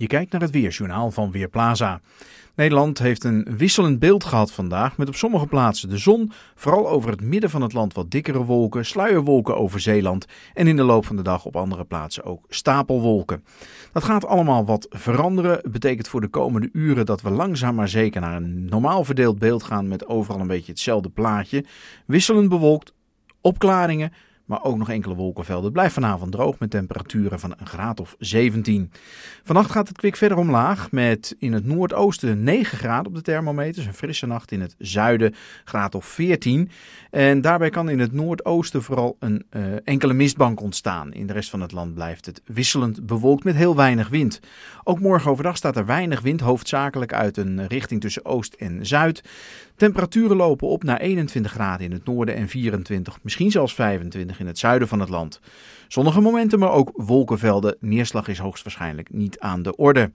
Je kijkt naar het weerjournaal van Weerplaza. Nederland heeft een wisselend beeld gehad vandaag met op sommige plaatsen de zon, vooral over het midden van het land wat dikkere wolken, sluierwolken over Zeeland en in de loop van de dag op andere plaatsen ook stapelwolken. Dat gaat allemaal wat veranderen. Het betekent voor de komende uren dat we langzaam maar zeker naar een normaal verdeeld beeld gaan met overal een beetje hetzelfde plaatje. Wisselend bewolkt, opklaringen, maar ook nog enkele wolkenvelden. Het blijft vanavond droog met temperaturen van een graad of 17. Vannacht gaat het kwik verder omlaag met in het noordoosten 9 graden op de thermometers. Een frisse nacht in het zuiden graad of 14. En daarbij kan in het noordoosten vooral een eh, enkele mistbank ontstaan. In de rest van het land blijft het wisselend bewolkt met heel weinig wind. Ook morgen overdag staat er weinig wind, hoofdzakelijk uit een richting tussen oost en zuid. Temperaturen lopen op naar 21 graden in het noorden en 24, misschien zelfs 25 in het zuiden van het land. Zonnige momenten, maar ook wolkenvelden. Neerslag is hoogstwaarschijnlijk niet aan de orde.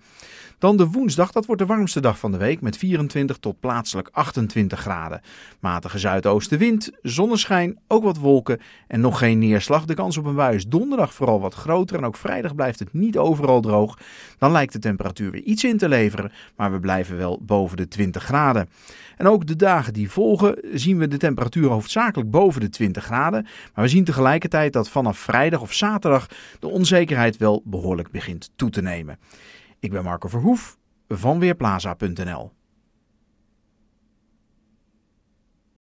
Dan de woensdag, dat wordt de warmste dag van de week met 24 tot plaatselijk 28 graden. Matige zuidoostenwind, zonneschijn, ook wat wolken en nog geen neerslag. De kans op een bui is donderdag vooral wat groter en ook vrijdag blijft het niet overal droog. Dan lijkt de temperatuur weer iets in te leveren, maar we blijven wel boven de 20 graden. En ook de dagen die volgen zien we de temperatuur hoofdzakelijk boven de 20 graden, maar we zien tegelijkertijd dat vanaf vrijdag of zaterdag de onzekerheid wel behoorlijk begint toe te nemen. Ik ben Marco Verhoef van Weerplaza.nl.